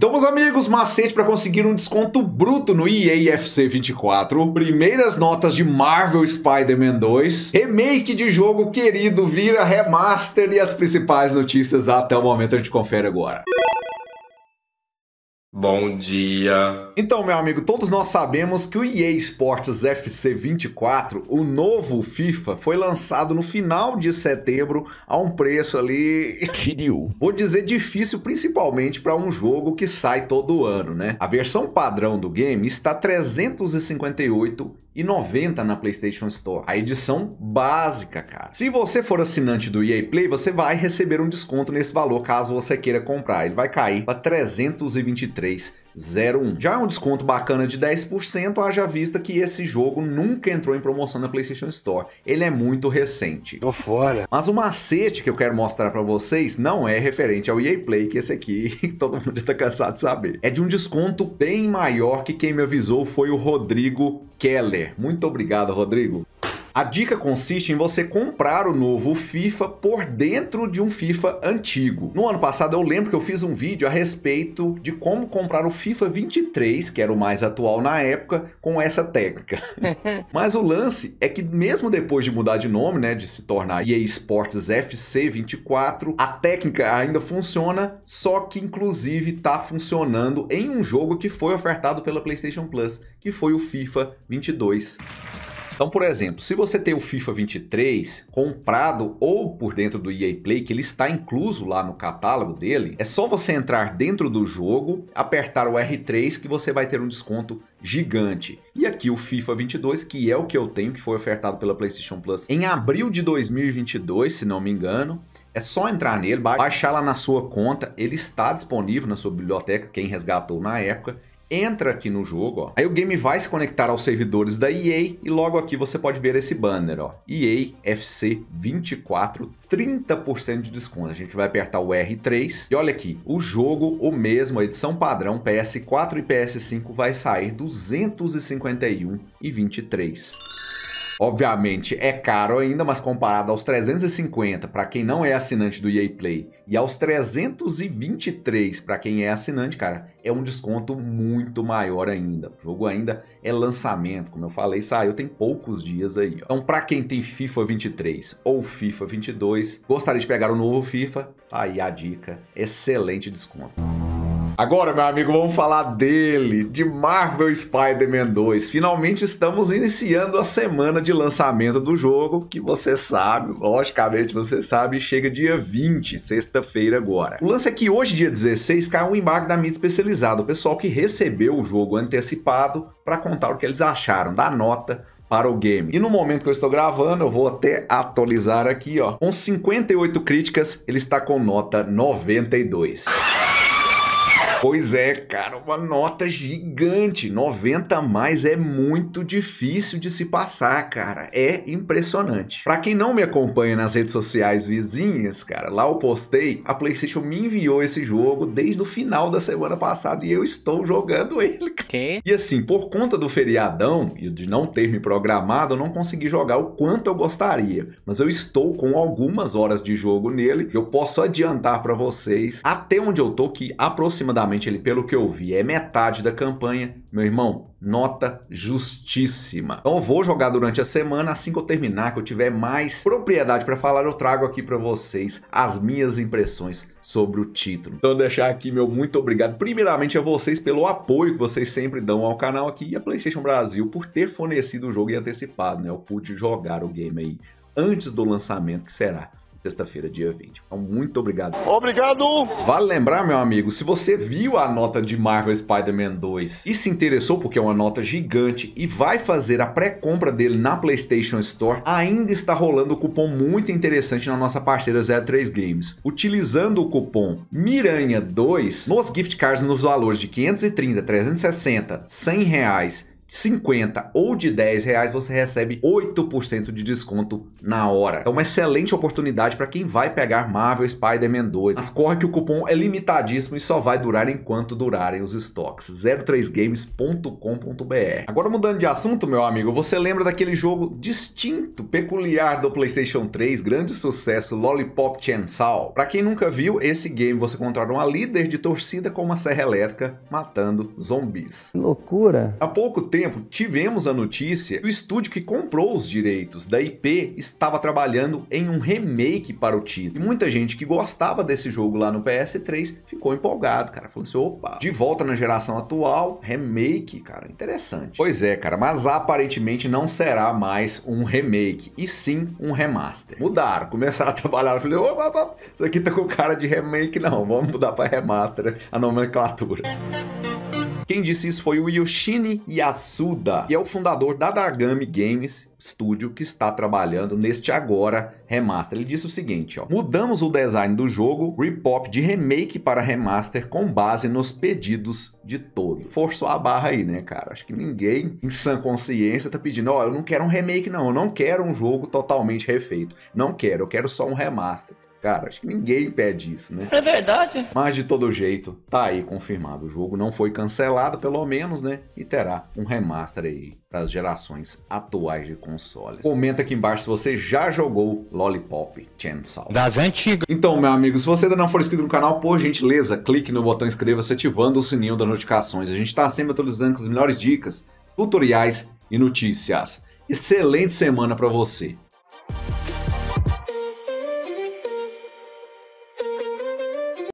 Então, meus amigos, macete para conseguir um desconto bruto no EAFC 24, primeiras notas de Marvel Spider-Man 2, remake de jogo querido vira remaster e as principais notícias até o momento a gente confere agora. Bom dia. Então, meu amigo, todos nós sabemos que o EA Sports FC 24, o novo FIFA, foi lançado no final de setembro a um preço ali, Kiryu. vou dizer difícil, principalmente para um jogo que sai todo ano, né? A versão padrão do game está 358 R$19,90 na PlayStation Store, a edição básica, cara. Se você for assinante do EA Play, você vai receber um desconto nesse valor caso você queira comprar. Ele vai cair para 323 01. Já é um desconto bacana de 10%, haja vista que esse jogo nunca entrou em promoção na PlayStation Store. Ele é muito recente. Tô fora. Mas o macete que eu quero mostrar para vocês não é referente ao EA Play, que esse aqui todo mundo tá cansado de saber. É de um desconto bem maior que quem me avisou foi o Rodrigo Keller. Muito obrigado, Rodrigo. A dica consiste em você comprar o novo FIFA por dentro de um FIFA antigo. No ano passado eu lembro que eu fiz um vídeo a respeito de como comprar o FIFA 23, que era o mais atual na época, com essa técnica. Mas o lance é que mesmo depois de mudar de nome, né, de se tornar EA Sports FC 24, a técnica ainda funciona, só que inclusive está funcionando em um jogo que foi ofertado pela PlayStation Plus, que foi o FIFA 22. Então, por exemplo, se você tem o FIFA 23 comprado ou por dentro do EA Play, que ele está incluso lá no catálogo dele, é só você entrar dentro do jogo, apertar o R3 que você vai ter um desconto gigante. E aqui o FIFA 22, que é o que eu tenho, que foi ofertado pela PlayStation Plus em abril de 2022, se não me engano. É só entrar nele, baixar lá na sua conta, ele está disponível na sua biblioteca, quem resgatou na época, entra aqui no jogo, ó. Aí o game vai se conectar aos servidores da EA e logo aqui você pode ver esse banner, ó. EA FC 24, 30% de desconto. A gente vai apertar o R3 e olha aqui, o jogo, o mesmo, a edição padrão PS4 e PS5 vai sair 251 e 23. Obviamente é caro ainda, mas comparado aos 350 para quem não é assinante do EA Play e aos 323 para quem é assinante, cara, é um desconto muito maior ainda. O jogo ainda é lançamento, como eu falei, saiu tem poucos dias aí. Ó. Então, para quem tem FIFA 23 ou FIFA 22, gostaria de pegar o novo FIFA? Tá aí a dica, excelente desconto. Agora, meu amigo, vamos falar dele, de Marvel Spider-Man 2. Finalmente estamos iniciando a semana de lançamento do jogo, que você sabe, logicamente você sabe, chega dia 20, sexta-feira agora. O lance é que hoje, dia 16, cai um embarque da mídia especializada, o pessoal que recebeu o jogo antecipado para contar o que eles acharam, da nota para o game. E no momento que eu estou gravando, eu vou até atualizar aqui, ó. Com 58 críticas, ele está com nota 92. Pois é, cara, uma nota gigante. 90 a mais é muito difícil de se passar, cara. É impressionante. Para quem não me acompanha nas redes sociais vizinhas, cara, lá eu postei, a PlayStation me enviou esse jogo desde o final da semana passada e eu estou jogando ele. Que? E assim, por conta do feriadão e de não ter me programado, eu não consegui jogar o quanto eu gostaria, mas eu estou com algumas horas de jogo nele. Eu posso adiantar para vocês até onde eu tô que aproximadamente ele, pelo que eu vi, é metade da campanha. Meu irmão, nota justíssima. Então eu vou jogar durante a semana, assim que eu terminar, que eu tiver mais propriedade para falar, eu trago aqui para vocês as minhas impressões sobre o título. Então deixar aqui meu muito obrigado primeiramente a vocês pelo apoio que vocês sempre dão ao canal aqui e a PlayStation Brasil por ter fornecido o jogo em antecipado, né? Eu pude jogar o game aí antes do lançamento que será sexta-feira, dia 20. Então, muito obrigado. Obrigado! Vale lembrar, meu amigo, se você viu a nota de Marvel Spider-Man 2 e se interessou porque é uma nota gigante e vai fazer a pré-compra dele na PlayStation Store, ainda está rolando um cupom muito interessante na nossa parceira 3 Games. Utilizando o cupom MIRANHA2 nos gift cards nos valores de 530, 360, 100 reais 50 ou de 10 reais, você recebe 8% de desconto na hora. É uma excelente oportunidade para quem vai pegar Marvel Spider-Man 2. Mas corre que o cupom é limitadíssimo e só vai durar enquanto durarem os estoques. 03games.com.br Agora mudando de assunto, meu amigo, você lembra daquele jogo distinto, peculiar do PlayStation 3, grande sucesso, Lollipop Chainsaw? Para quem nunca viu, esse game você encontrou uma líder de torcida com uma serra elétrica matando zumbis. Loucura! Há pouco tempo tempo, tivemos a notícia que o estúdio que comprou os direitos da IP estava trabalhando em um remake para o título. E muita gente que gostava desse jogo lá no PS3 ficou empolgado, cara, falando assim, opa, de volta na geração atual, remake, cara, interessante. Pois é, cara, mas aparentemente não será mais um remake, e sim um remaster. Mudaram, começaram a trabalhar, falei, opa, opa, isso aqui tá com cara de remake não, vamos mudar para remaster, a nomenclatura. Quem disse isso foi o Yoshini Yasuda, que é o fundador da Dragami Games, estúdio que está trabalhando neste agora remaster. Ele disse o seguinte, ó, mudamos o design do jogo Repop de remake para remaster com base nos pedidos de todo. Forçou a barra aí, né, cara? Acho que ninguém em sã consciência tá pedindo, ó, oh, eu não quero um remake não, eu não quero um jogo totalmente refeito. Não quero, eu quero só um remaster. Cara, acho que ninguém pede isso, né? É verdade. Mas de todo jeito, tá aí confirmado. O jogo não foi cancelado, pelo menos, né? E terá um remaster aí para as gerações atuais de consoles. Comenta aqui embaixo se você já jogou Lollipop Chainsaw. Das antigas. Então, meu amigo, se você ainda não for inscrito no canal, por gentileza, clique no botão inscreva-se ativando o sininho das notificações. A gente tá sempre atualizando com as melhores dicas, tutoriais e notícias. Excelente semana para você.